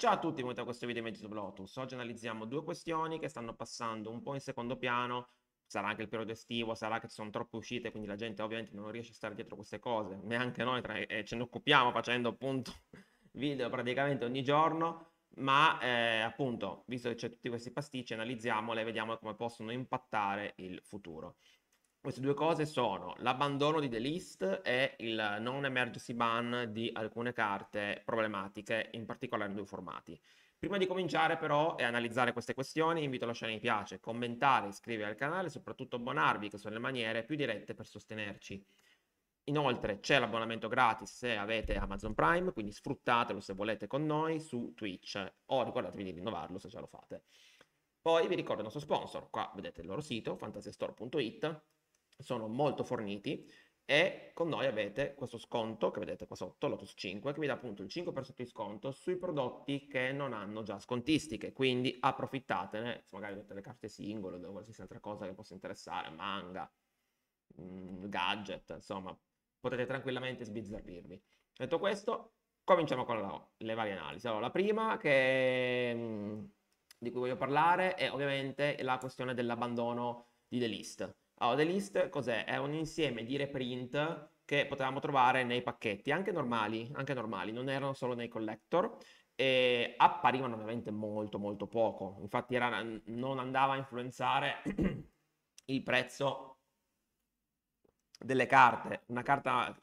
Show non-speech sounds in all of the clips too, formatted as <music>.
Ciao a tutti, benvenuti a questo video di YouTube Lotus. Oggi analizziamo due questioni che stanno passando un po' in secondo piano. Sarà anche il periodo estivo, sarà che ci sono troppe uscite, quindi la gente ovviamente non riesce a stare dietro queste cose, neanche noi tra... eh, ce ne occupiamo facendo appunto <laughs> video praticamente ogni giorno, ma eh, appunto, visto che c'è tutti questi pasticci, analizziamole e vediamo come possono impattare il futuro. Queste due cose sono l'abbandono di The List e il non emergency ban di alcune carte problematiche, in particolare in due formati. Prima di cominciare però e analizzare queste questioni, invito a lasciare mi piace, commentare, iscrivervi al canale e soprattutto abbonarvi, che sono le maniere più dirette per sostenerci. Inoltre c'è l'abbonamento gratis se avete Amazon Prime, quindi sfruttatelo se volete con noi su Twitch o ricordatevi di rinnovarlo se già lo fate. Poi vi ricordo il nostro sponsor, qua vedete il loro sito fantasiastore.it sono molto forniti e con noi avete questo sconto che vedete qua sotto, Lotus 5, che vi dà appunto il 5% di sconto sui prodotti che non hanno già scontistiche, quindi approfittatene, magari avete le carte singole o qualsiasi altra cosa che possa interessare, manga, mm, gadget, insomma, potete tranquillamente sbizzarrirvi. Detto questo, cominciamo con la, le varie analisi. Allora, la prima che, mm, di cui voglio parlare è ovviamente la questione dell'abbandono di The List allora, the list cos'è? È un insieme di reprint che potevamo trovare nei pacchetti, anche normali, anche normali, non erano solo nei collector, e apparivano ovviamente molto molto poco, infatti era, non andava a influenzare <clears throat> il prezzo delle carte, una carta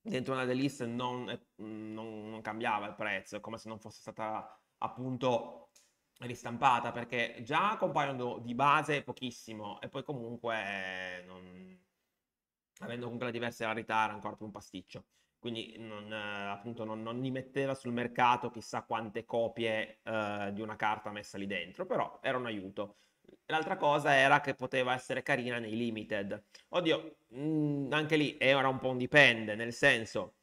dentro una delist non, non, non cambiava il prezzo, come se non fosse stata appunto ristampata perché già compaiono di base pochissimo e poi comunque eh, non... avendo comunque la diverse rarità era ancora più un pasticcio quindi non, eh, appunto non, non li metteva sul mercato chissà quante copie eh, di una carta messa lì dentro però era un aiuto L'altra cosa era che poteva essere carina nei limited. Oddio, mh, mm, anche lì era un po' un dipende, nel senso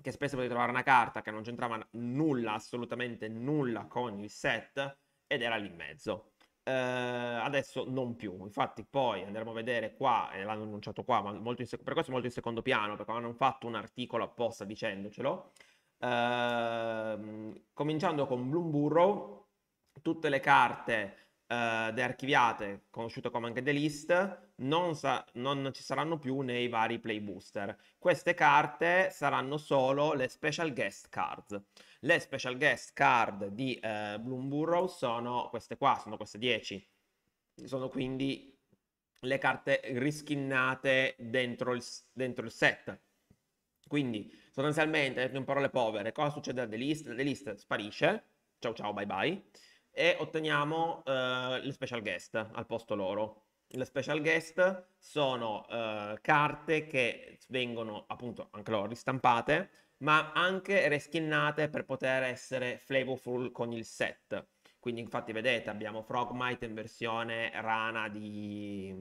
che spesso potevi trovare una carta che non c'entrava nulla, assolutamente nulla con il set, ed era lì in mezzo. Eh, adesso non più, infatti poi andremo a vedere qua, e l'hanno annunciato qua, ma sec- per questo molto in secondo piano, perché hanno fatto un articolo apposta dicendocelo. Eh, cominciando con Bloomburrow, tutte le carte eh, dearchiviate, conosciute come anche The List, non, sa- non, ci saranno più nei vari play booster. Queste carte saranno solo le special guest cards. Le special guest card di eh, Bloom Burrow sono queste qua, sono queste 10. Sono quindi le carte rischinnate dentro il, dentro il set. Quindi, sostanzialmente, in parole povere, cosa succede a The List? The List sparisce, ciao ciao, bye bye, e otteniamo eh, le special guest al posto loro. Le special guest sono eh, carte che vengono appunto anche loro ristampate ma anche reskinnate per poter essere flavorful con il set. Quindi infatti vedete abbiamo Frogmite in versione rana di,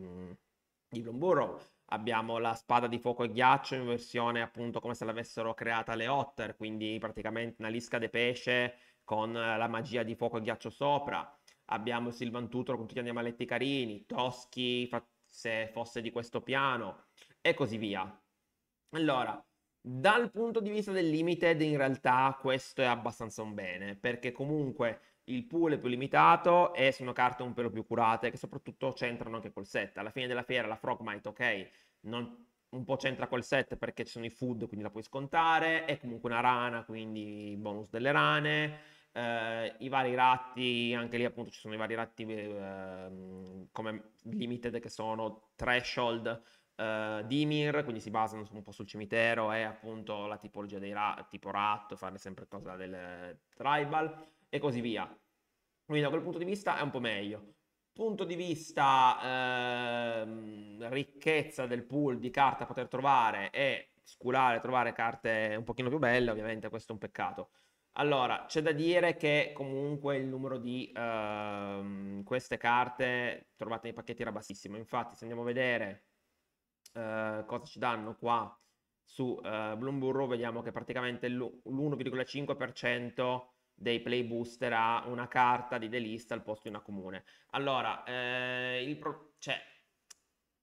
di Bloomburrow, abbiamo la spada di fuoco e ghiaccio in versione appunto come se l'avessero creata le Otter, quindi praticamente una lisca de pesce con la magia di fuoco e ghiaccio sopra, abbiamo il Silvantutro con tutti gli animaletti carini, Toschi se fosse di questo piano e così via. Allora, dal punto di vista del limited, in realtà questo è abbastanza un bene, perché comunque il pool è più limitato e sono carte un pelo più curate, che soprattutto c'entrano anche col set. Alla fine della fiera la Frogmite, ok, non, un po' c'entra col set perché ci sono i food, quindi la puoi scontare, è comunque una rana, quindi il bonus delle rane. Eh, I vari ratti, anche lì appunto ci sono i vari ratti eh, come limited che sono threshold, uh, eh, Dimir, quindi si basano un po' sul cimitero e appunto la tipologia dei ra- tipo rat, fare sempre cosa del tribal e così via. Quindi da quel punto di vista è un po' meglio. Punto di vista ehm, ricchezza del pool di carte a poter trovare e sculare, trovare carte un pochino più belle, ovviamente questo è un peccato. Allora, c'è da dire che comunque il numero di ehm, queste carte trovate nei pacchetti era bassissimo. Infatti, se andiamo a vedere eh, cosa ci danno qua su eh, Bloomburrow, vediamo che praticamente l'1,5% dei play booster ha una carta di The List al posto di una comune. Allora, eh, pro- cioè,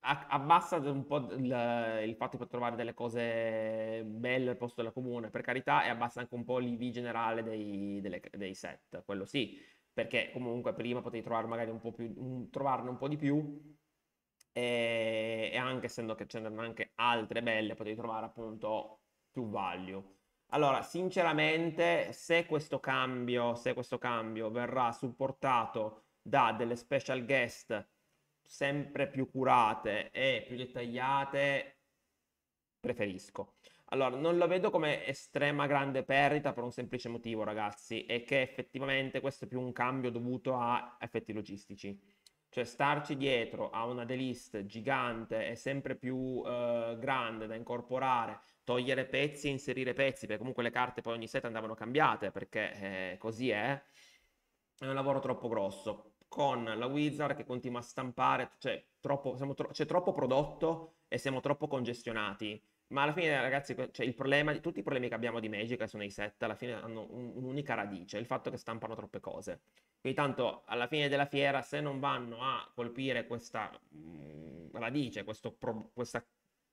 a- abbassa un po' il, il fatto di poter trovare delle cose belle al posto della comune, per carità, e abbassa anche un po' l'IV generale dei, delle, dei set, quello sì, perché comunque prima potevi trovare magari un po' più, un, trovarne un po' di più, e, e anche essendo che ce ne anche altre belle potete trovare appunto più value. Allora, sinceramente, se questo cambio, se questo cambio verrà supportato da delle special guest sempre più curate e più dettagliate, preferisco. Allora, non lo vedo come estrema grande perdita per un semplice motivo, ragazzi, è che effettivamente questo è più un cambio dovuto a effetti logistici. Cioè starci dietro a una delist gigante e sempre più eh, grande da incorporare, togliere pezzi e inserire pezzi, perché comunque le carte poi ogni set andavano cambiate, perché eh, così è, è un lavoro troppo grosso. Con la Wizard che continua a stampare, cioè, troppo, tro- c'è troppo prodotto e siamo troppo congestionati ma alla fine, ragazzi, cioè, problema, tutti i problemi che abbiamo di Magic, che sono i set, alla fine hanno un'unica radice, il fatto che stampano troppe cose. Quindi tanto alla fine della fiera, se non vanno a colpire questa mm, radice, questo, pro, questa,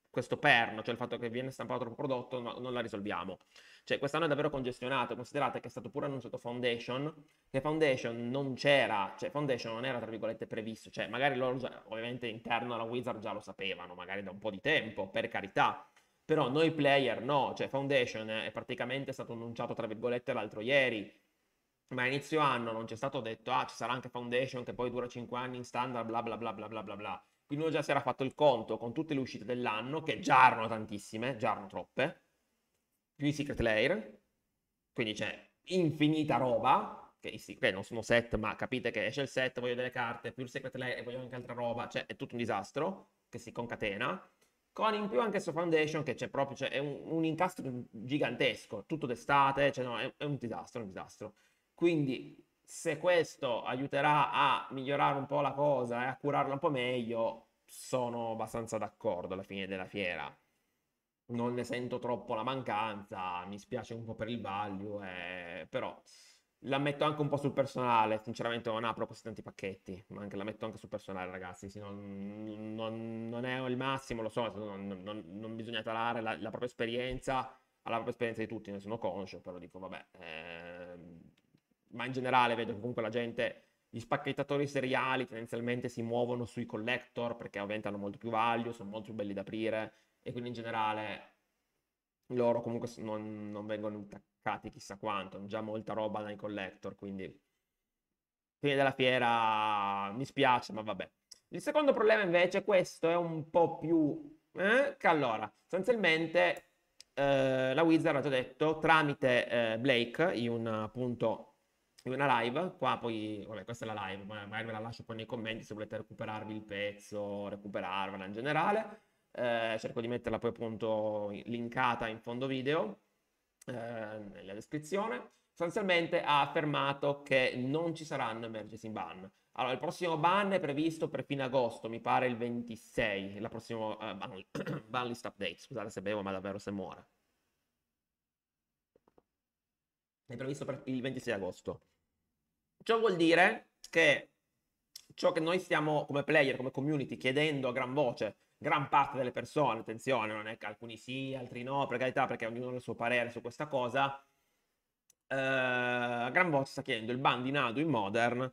questo, perno, cioè il fatto che viene stampato troppo prodotto, no, non la risolviamo. Cioè quest'anno è davvero congestionato, considerate che è stato pure annunciato Foundation, che Foundation non c'era, cioè Foundation non era tra virgolette previsto, cioè magari loro già, ovviamente interno alla Wizard già lo sapevano, magari da un po' di tempo, per carità, però noi player no, cioè Foundation è praticamente stato annunciato tra virgolette l'altro ieri, ma a inizio anno non c'è stato detto ah ci sarà anche Foundation che poi dura 5 anni in standard bla bla bla bla bla bla bla. Quindi uno già si era fatto il conto con tutte le uscite dell'anno, che già erano tantissime, già erano troppe, più i Secret Layer, quindi c'è infinita roba, che, che non sono set, ma capite che esce il set, voglio delle carte, più il Secret Layer e voglio anche altra roba, cioè è tutto un disastro che si concatena con in più anche su Foundation che c'è proprio, cioè è un, un, incastro gigantesco, tutto d'estate, cioè no, è, è, un disastro, un disastro. Quindi se questo aiuterà a migliorare un po' la cosa e a curarla un po' meglio, sono abbastanza d'accordo alla fine della fiera. Non ne sento troppo la mancanza, mi spiace un po' per il value, eh, però la metto anche un po' sul personale, sinceramente non apro così tanti pacchetti, ma anche, la metto anche sul personale ragazzi, sì, non, non, non, è il massimo, lo so, non, non bisogna talare la, la, propria esperienza alla propria esperienza di tutti, ne sono conscio, però dico vabbè, eh, ma in generale vedo che comunque la gente, gli spacchettatori seriali tendenzialmente si muovono sui collector perché ovviamente hanno molto più value, sono molto più belli da aprire e quindi in generale loro comunque non, non vengono intaccati toccati chissà quanto, già molta roba dai collector, quindi fine della fiera, mi spiace, ma vabbè. Il secondo problema invece, questo è un po' più... Eh? che allora, sostanzialmente eh, la Wizard ha già detto tramite eh, Blake in un appunto una live, qua poi, vabbè questa è la live, magari ve la lascio poi nei commenti se volete recuperarvi il pezzo, recuperarvela in generale, eh, cerco di metterla poi appunto linkata in fondo video, Ehm, nella descrizione, sostanzialmente ha affermato che non ci saranno emergency ban. Allora, il prossimo ban è previsto per fine agosto, mi pare il 26, la prossima uh, ban, <coughs> ban list update, scusate se bevo, ma davvero se muore. È previsto per il 26 agosto. Ciò vuol dire che ciò che noi stiamo come player, come community, chiedendo a gran voce gran parte delle persone, attenzione, non è che alcuni sì, altri no, per carità, perché ognuno ha il suo parere su questa cosa, eh, a gran voce sta chiedendo il ban di Nado in Modern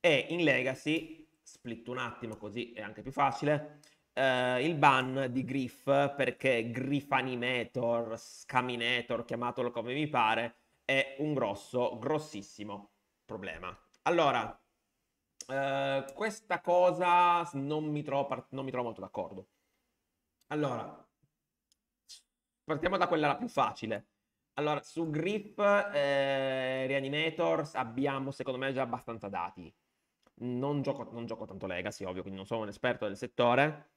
e in Legacy, split un attimo così è anche più facile, eh, il ban di Griff perché Griff Animator, Scaminator, chiamatelo come mi pare, è un grosso, grossissimo problema. Allora, eh, questa cosa non mi, trovo, non mi, trovo, molto d'accordo. Allora, partiamo da quella la più facile. Allora, su Grip eh, Reanimator abbiamo secondo me già abbastanza dati. Non gioco, non gioco tanto Legacy, ovvio, quindi non sono un esperto del settore,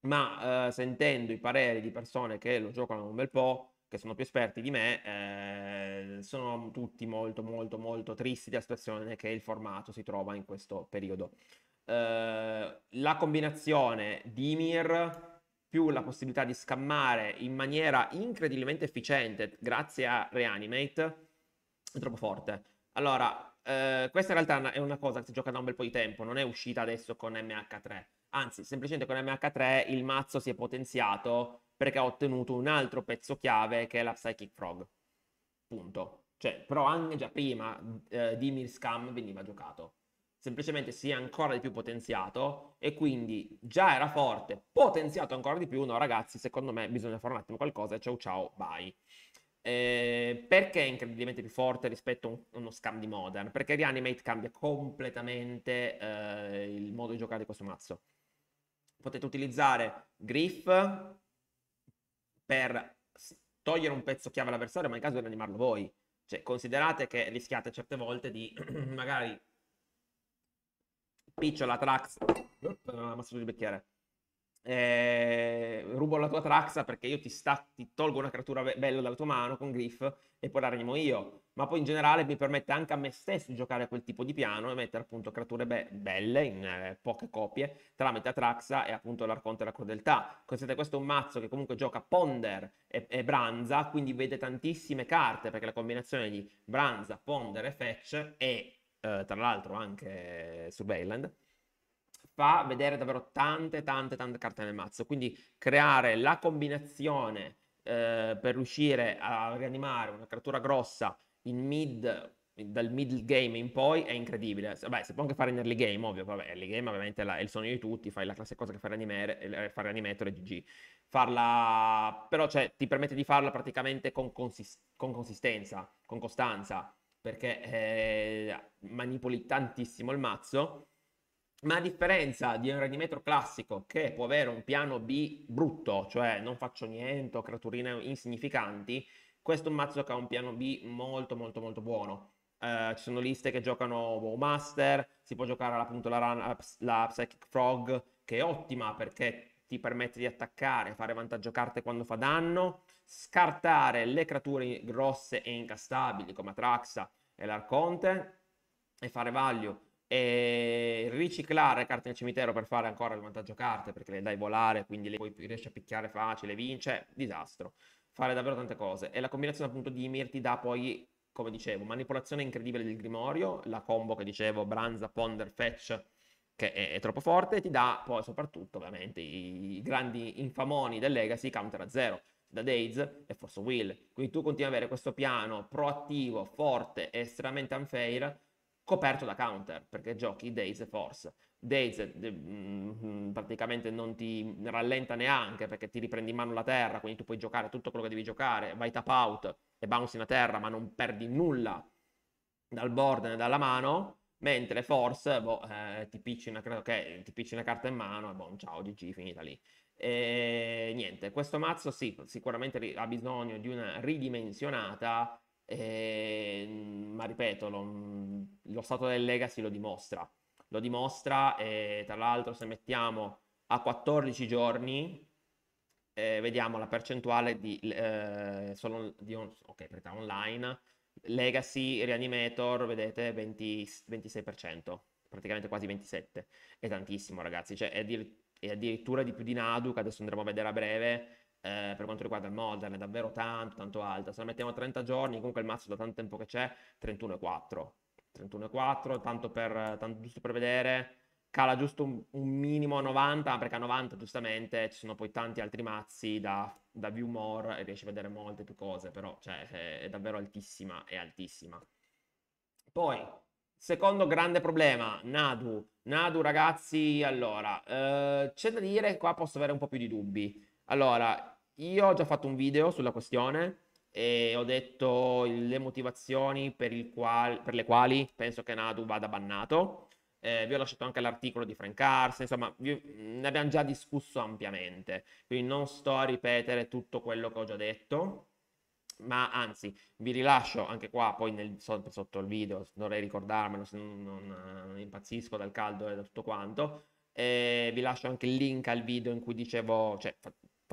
ma eh, sentendo i pareri di persone che lo giocano un bel po', che sono più esperti di me, eh, eh, sono tutti molto molto molto tristi della situazione che il formato si trova in questo periodo. Eh, la combinazione di Mir più la possibilità di scammare in maniera incredibilmente efficiente grazie a Reanimate è troppo forte. Allora, eh, questa in realtà è una cosa che si gioca da un bel po' di tempo, non è uscita adesso con MH3. Anzi, semplicemente con MH3 il mazzo si è potenziato perché ha ottenuto un altro pezzo chiave che è la Psychic Frog punto. Cioè, però anche già prima eh, Dimir Scam veniva giocato. Semplicemente si è ancora di più potenziato e quindi già era forte, potenziato ancora di più. No, ragazzi, secondo me bisogna fare un attimo qualcosa. Ciao, ciao, bye. Eh, perché è incredibilmente più forte rispetto a un, uno scam di Modern? Perché Reanimate cambia completamente eh, il modo di giocare di questo mazzo. Potete utilizzare Griff per togliere un pezzo chiave all'avversario, ma in caso di animarlo voi. Cioè, considerate che rischiate certe volte di <clears throat> magari picciola Trax, Non uh, ma sul bicchiere. Eh, rubo la tua traxa perché io ti, sta, ti tolgo una creatura be- bella dalla tua mano con Griff e poi la regno io. Ma poi in generale mi permette anche a me stesso di giocare a quel tipo di piano e mettere appunto creature be- belle in eh, poche copie tramite Atraxa e appunto l'Arconte e la Crudeltà. Considerate questo è un mazzo che comunque gioca Ponder e-, e, Branza, quindi vede tantissime carte perché la combinazione di Branza, Ponder e Fetch e eh, tra l'altro anche Surveilland fa vedere davvero tante, tante, tante carte nel mazzo. Quindi creare la combinazione eh, per riuscire a rianimare una creatura grossa in mid dal middle game in poi è incredibile. Vabbè, si può anche fare in early game, ovvio. Vabbè, early game ovviamente è il sogno di tutti, fai la classica cosa che fare animare, eh, eh, fare animator e GG. Farla, però, cioè, ti permette di farla praticamente con, consist- con consistenza, con costanza, perché eh, manipoli tantissimo il mazzo ma a differenza di un rendimento classico che può avere un piano B brutto, cioè non faccio niente, creaturine insignificanti, questo è un mazzo che ha un piano B molto molto molto buono. Eh, ci sono liste che giocano Bowmaster, si può giocare appunto la, run, la Psychic Frog, che è ottima perché ti permette di attaccare, fare vantaggio carte quando fa danno, scartare le creature grosse e incastabili come Atraxa e l'Arconte e fare value e riciclare carte nel cimitero per fare ancora il vantaggio carte perché le dai volare, quindi le puoi, riesci a picchiare facile, vince, disastro. Fare davvero tante cose. E la combinazione appunto di Ymir ti dà poi, come dicevo, manipolazione incredibile del Grimorio, la combo che dicevo, Branza, Ponder, Fetch, che è, è troppo forte, e ti dà poi soprattutto ovviamente i, i grandi infamoni del Legacy counter a zero da Days e Force Will. Quindi tu continui ad avere questo piano proattivo, forte e estremamente unfair coperto da counter, perché giochi Days e Force. Days eh, mm, praticamente non ti rallenta neanche perché ti riprendi in mano la terra, quindi tu puoi giocare tutto quello che devi giocare, vai tap out e bounce in terra, ma non perdi nulla dal board né dalla mano, mentre Force boh, eh, ti, picci una, okay, ti, picci una, carta in mano e boh, ciao, GG, finita lì. E niente, questo mazzo sì, sicuramente ha bisogno di una ridimensionata eh, ma ripeto, lo, lo, stato del legacy lo dimostra. Lo dimostra e eh, tra l'altro se mettiamo a 14 giorni eh, vediamo la percentuale di, eh, solo di on- okay, online legacy reanimator, vedete 20, 26%, praticamente quasi 27. È tantissimo ragazzi, cioè è, addir- è addirittura di più di Nadu, che adesso andremo a vedere a breve eh, per quanto riguarda il modder è davvero tanto tanto alta se la mettiamo a 30 giorni comunque il mazzo da tanto tempo che c'è 31,4 31,4 tanto per tanto giusto per vedere cala giusto un, un, minimo a 90 perché a 90 giustamente ci sono poi tanti altri mazzi da, da view more e riesci a vedere molte più cose però cioè, è, è davvero altissima è altissima poi Secondo grande problema, Nadu. Nadu, ragazzi, allora, eh, c'è da dire che qua posso avere un po' più di dubbi. Allora, io ho già fatto un video sulla questione e ho detto le motivazioni per, qual, per le quali penso che Nadu vada bannato. Eh, vi ho lasciato anche l'articolo di Frank Carson, insomma, vi, ne abbiamo già discusso ampiamente, quindi non sto a ripetere tutto quello che ho già detto, ma anzi, vi rilascio anche qua, poi nel, sotto il video, dovrei ricordarmelo, se non, non, non impazzisco dal caldo e da tutto quanto, eh, vi lascio anche il link al video in cui dicevo, cioè,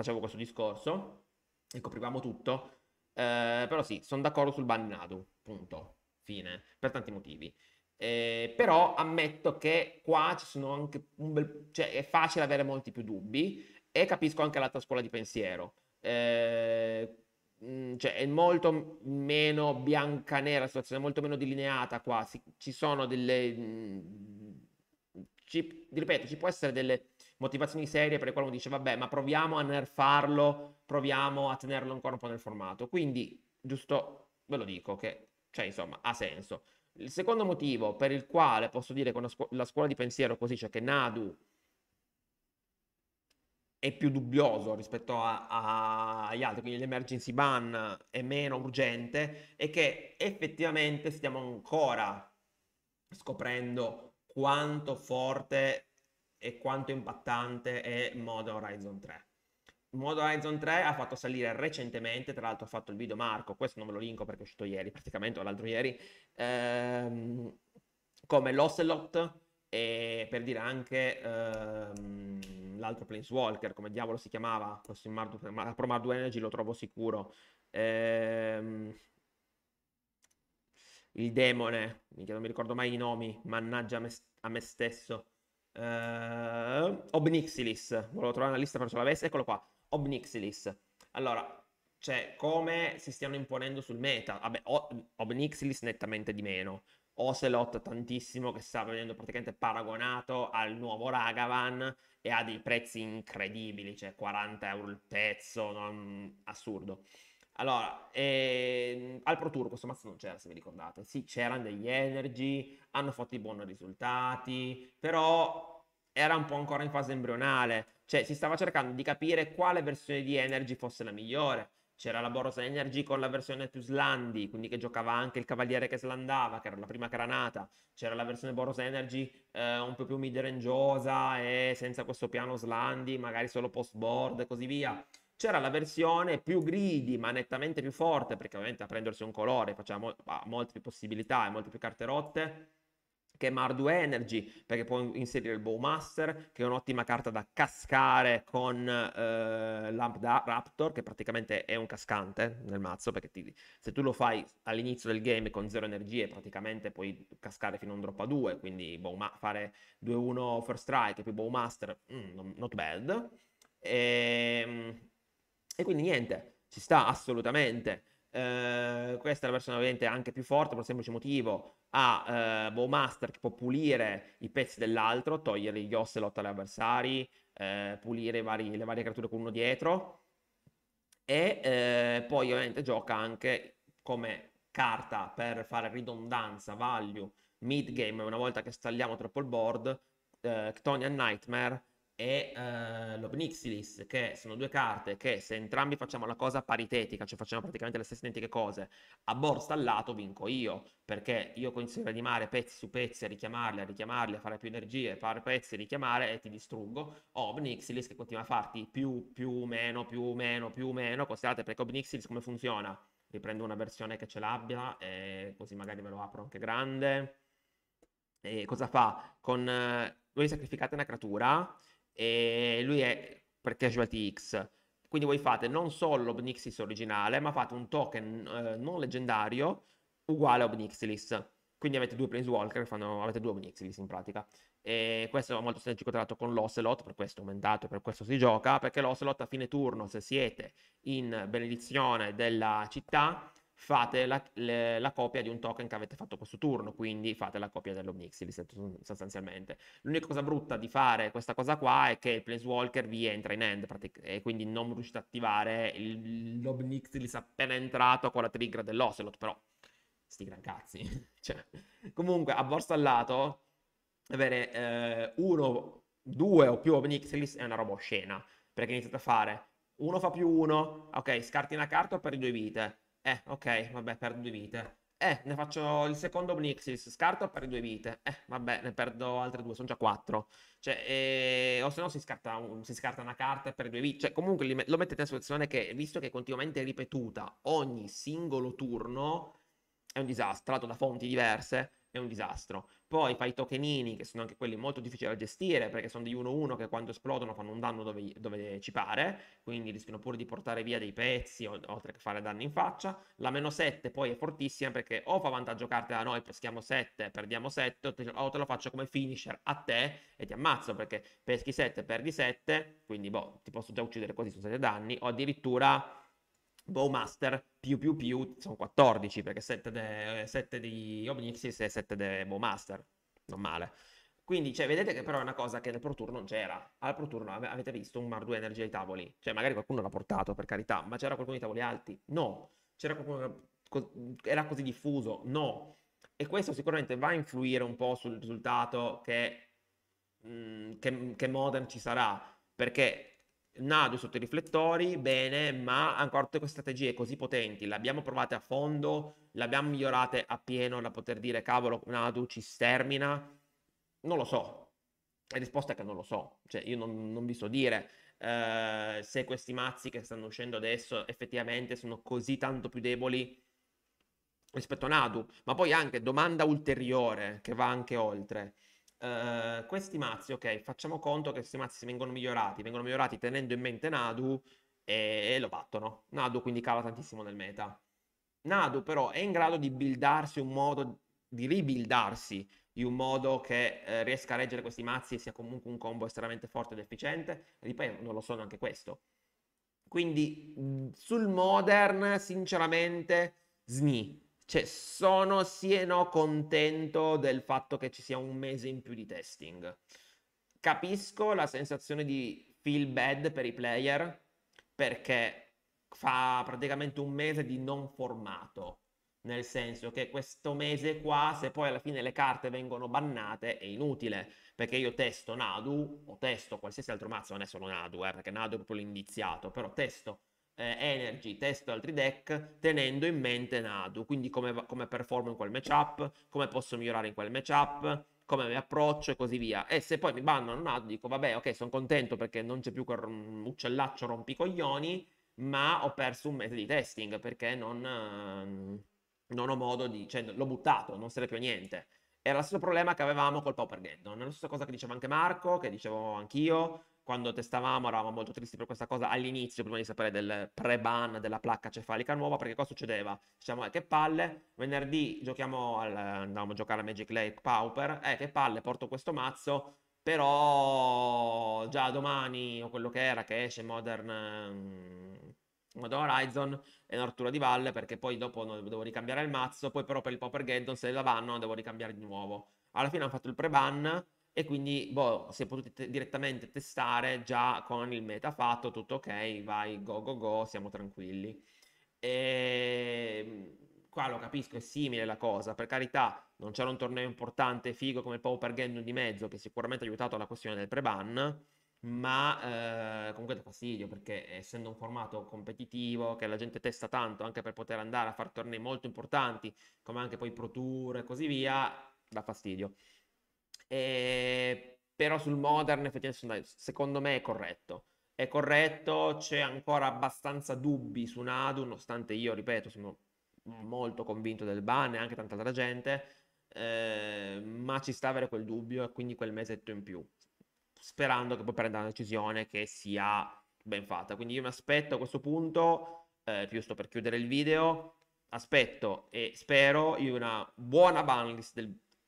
facevo questo discorso e coprivamo tutto. Eh, però sì, sono d'accordo sul Nadu, punto, fine, per tanti motivi. Eh, però ammetto che qua ci sono anche un bel... cioè è facile avere molti più dubbi e capisco anche l'altra scuola di pensiero. Eh, mm, cioè è molto meno bianca-nera la situazione, è molto meno delineata qua. Si, ci sono delle mm, ci, ripeto, ci può essere delle motivazioni serie per le quali uno dice, vabbè, ma proviamo a nerfarlo, proviamo a tenerlo ancora un po' nel formato. Quindi, giusto, ve lo dico, che, cioè, insomma, ha senso. Il secondo motivo per il quale posso dire che scu- la scuola di pensiero così, cioè che Nadu è più dubbioso rispetto a, a, agli altri, quindi l'emergency ban è meno urgente, è che effettivamente stiamo ancora scoprendo quanto forte e quanto impattante è Modern Horizon 3. Modern Horizon 3 ha fatto salire recentemente, tra l'altro ha fatto il video Marco, questo non ve lo linko perché è uscito ieri, praticamente o l'altro ieri, ehm, come l'Ocelot e per dire anche ehm, l'altro Planeswalker, come diavolo si chiamava, questo Mar- Pro Mardu Energy lo trovo sicuro, ehm, il demone, non mi ricordo mai i nomi, mannaggia me a me stesso. Uh, Obnixilis, volevo trovare una lista per la veste, eccolo qua, Obnixilis. Allora, cioè, come si stiano imponendo sul meta? Vabbè, Obnixilis nettamente di meno, Ocelot tantissimo che sta venendo praticamente paragonato al nuovo Ragavan e ha dei prezzi incredibili, cioè 40 euro il pezzo, non... assurdo. Allora, ehm, al Pro Tour questo mazzo non c'era, se vi ricordate. Sì, c'erano degli Energy, hanno fatto i buoni risultati, però era un po' ancora in fase embrionale. Cioè, si stava cercando di capire quale versione di Energy fosse la migliore. C'era la Boros Energy con la versione più slandi, quindi che giocava anche il cavaliere che slandava, che era la prima granata. C'era la versione Boros Energy eh, un po' più mid-rangeosa e senza questo piano slandi, magari solo post-board e così via c'era la versione più gridi, ma nettamente più forte, perché ovviamente a prendersi un colore faceva mo- molte più possibilità e molte più carte rotte, che è Mardu Energy, perché può inserire il Bowmaster, che è un'ottima carta da cascare con eh, Lambda Raptor, che praticamente è un cascante nel mazzo, perché ti, se tu lo fai all'inizio del game con zero energie, praticamente puoi cascare fino a un drop a 2, quindi Bowma- fare 2-1 First Strike più Bowmaster, mm, not bad. E, ehm, e quindi niente, ci sta assolutamente. Eh, questa è la versione ovviamente anche più forte per un semplice motivo ha eh, Bowmaster che può pulire i pezzi dell'altro, togliere gli e ocelot agli avversari, eh, pulire vari, le varie creature con uno dietro e eh, poi ovviamente gioca anche come carta per fare ridondanza, value, mid game, una volta che stalliamo troppo il board, eh, Ctonian Nightmare e eh, l'Obnixilis, che sono due carte che se entrambi facciamo la cosa paritetica, cioè facciamo praticamente le stesse identiche cose, a board stallato vinco io, perché io consiglio di animare pezzi su pezzi, a richiamarli, a richiamarli, a fare più energie, fare pezzi, richiamare e ti distruggo. O Obnixilis che continua a farti più, più, meno, più, meno, più, meno. Considerate perché Obnixilis come funziona? Riprendo una versione che ce l'abbia, e così magari ve lo apro anche grande. E cosa fa? Con... Eh, voi sacrificate una creatura e lui è per casualty X. Quindi voi fate non solo Obnixis originale, ma fate un token eh, non leggendario uguale a Obnixilis. Quindi avete due Planeswalker, fanno... avete due Obnixilis in pratica. E questo è molto strategico tra l'altro con l'Ocelot, per questo è aumentato, e per questo si gioca, perché l'Ocelot a fine turno, se siete in benedizione della città, fate la, le, la, copia di un token che avete fatto questo turno, quindi fate la copia dell'Omnixil sostanzialmente. L'unica cosa brutta di fare questa cosa qua è che il Planeswalker vi entra in end pratic- e quindi non riuscite ad attivare il, l'Omnixilis appena entrato con la trigger dell'Ocelot, però sti gran cazzi. <laughs> cioè, comunque a borsa al lato avere eh, uno, due o più Omnixilis è una roba oscena, perché iniziate a fare uno fa più uno, ok, scarti una carta per due vite eh, ok, vabbè, perdo due vite. Eh, ne faccio il secondo Omnixis, scarto per due vite. Eh, vabbè, ne perdo altre due, sono già quattro. Cioè, eh, o se no si, si scarta, una carta per due vite. Cioè, comunque li, lo mettete in situazione che, visto che è continuamente ripetuta ogni singolo turno, è un disastro. Tra l'altro da fonti diverse, è un disastro. Poi fai i tokenini, che sono anche quelli molto difficili da gestire, perché sono di 1-1 che quando esplodono fanno un danno dove, dove, ci pare, quindi rischiano pure di portare via dei pezzi, oltre che fare danni in faccia. La meno 7 poi è fortissima perché o fa vantaggio carte da noi, peschiamo 7, perdiamo 7, o te, o te lo faccio come finisher a te e ti ammazzo, perché peschi 7, perdi 7, quindi boh, ti posso già uccidere così su 7 danni, o addirittura Bowmaster più più più sono 14 perché 7, de, 7 di Omnixis e 7 di Bowmaster, non male. Quindi, cioè, vedete che però è una cosa che nel Pro Tour non c'era. Al Pro Tour no, avete visto un Mar 2 Energy ai tavoli. Cioè, magari qualcuno l'ha portato, per carità, ma c'era qualcuno ai tavoli alti? No. C'era qualcuno che era così diffuso? No. E questo sicuramente va a influire un po' sul risultato che, mh, mm, che, che modem ci sarà. Perché Nadu sotto i riflettori, bene, ma ancora tutte queste strategie così potenti, le abbiamo provate a fondo, le abbiamo migliorate appieno da poter dire cavolo Nadu ci stermina? Non lo so, la risposta è che non lo so, cioè io non, non vi so dire eh, se questi mazzi che stanno uscendo adesso effettivamente sono così tanto più deboli rispetto a Nadu, ma poi anche domanda ulteriore che va anche oltre. Eh, questi mazzi, ok, facciamo conto che questi mazzi vengono migliorati, vengono migliorati tenendo in mente Nadu e, e lo battono. Nadu quindi cala tantissimo nel meta. Nadu però è in grado di buildarsi un modo, di ribuildarsi in un modo che eh, riesca a reggere questi mazzi e sia comunque un combo estremamente forte ed efficiente. Ripeto, non lo so neanche questo. Quindi sul modern, sinceramente, sni. Cioè, sono sì e no contento del fatto che ci sia un mese in più di testing. Capisco la sensazione di feel bad per i player, perché fa praticamente un mese di non formato. Nel senso che questo mese qua, se poi alla fine le carte vengono bannate, è inutile. Perché io testo Nadu, o testo qualsiasi altro mazzo, non è solo Nadu, eh, perché Nadu è proprio l'indiziato, però testo eh, Energy, testo altri deck tenendo in mente Nadu, quindi come, come performo in quel matchup, come posso migliorare in quel matchup, come mi approccio e così via. E se poi mi bannano Nadu dico vabbè ok sono contento perché non c'è più quel uccellaccio rompicoglioni, ma ho perso un mese di testing perché non, ehm, non ho modo di... cioè l'ho buttato, non serve più a niente. Era lo stesso problema che avevamo col Power Gaddon, la stessa cosa che diceva anche Marco, che dicevo anch'io, quando testavamo eravamo molto tristi per questa cosa all'inizio, prima di sapere del pre-ban della placca cefalica nuova, perché cosa succedeva? Diciamo, eh, che palle, venerdì giochiamo al, andavamo a giocare a Magic Lake Pauper, eh, che palle, porto questo mazzo, però già domani o quello che era che esce Modern... Mm, Modern Horizon è una rottura di valle perché poi dopo devo ricambiare il mazzo, poi però per il Popper Geddon se la vanno devo ricambiare di nuovo. Alla fine hanno fatto il pre-ban, e quindi boh, si è potuti te- direttamente testare già con il meta fatto, tutto ok, vai, go, go, go, siamo tranquilli. E ehm, qua lo capisco, è simile la cosa, per carità, non c'era un torneo importante, figo come il Pauper Gendon di mezzo, che sicuramente ha aiutato alla questione del pre-ban, ma eh, comunque da fastidio, perché essendo un formato competitivo, che la gente testa tanto anche per poter andare a fare tornei molto importanti, come anche poi Pro Tour e così via, da fastidio. Eh, però sul modern effettivamente secondo me è corretto. È corretto, c'è ancora abbastanza dubbi su Nadu, nonostante io, ripeto, sono molto convinto del ban e anche tanta altra gente, eh, ma ci sta avere quel dubbio e quindi quel mesetto in più, sperando che poi prenda una decisione che sia ben fatta. Quindi io mi aspetto a questo punto, eh, giusto per chiudere il video, aspetto e spero in una buona banlist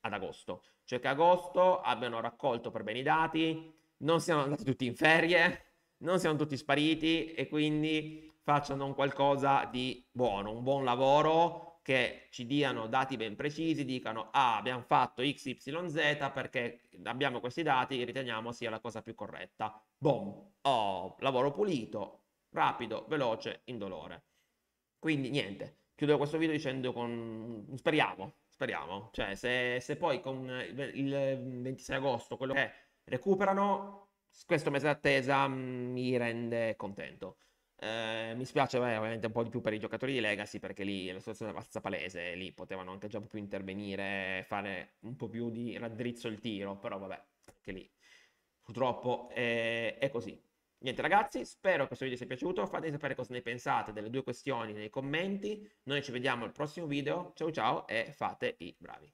ad agosto cioè che agosto abbiano raccolto per bene i dati, non siano andati tutti in ferie, non siano tutti spariti e quindi facciano un qualcosa di buono, un buon lavoro che ci diano dati ben precisi, dicano ah abbiamo fatto XYZ perché abbiamo questi dati, e riteniamo sia la cosa più corretta. Boom, oh, lavoro pulito, rapido, veloce, indolore. Quindi niente, chiudo questo video dicendo con... speriamo Speriamo. Cioè, se, se poi con il 26 mm, agosto quello che recuperano, questo mese d'attesa mm, mi rende contento. Eh, mi spiace beh, ovviamente un po' di più per i giocatori di Legacy perché lì la situazione è abbastanza palese, lì potevano anche già un po' più intervenire, fare un po' più di raddrizzo il tiro, però vabbè, anche lì purtroppo è, eh, è così. Niente ragazzi, spero che questo video sia piaciuto, fate sapere cosa ne pensate delle due questioni nei commenti, noi ci vediamo al prossimo video, ciao ciao e fate i bravi.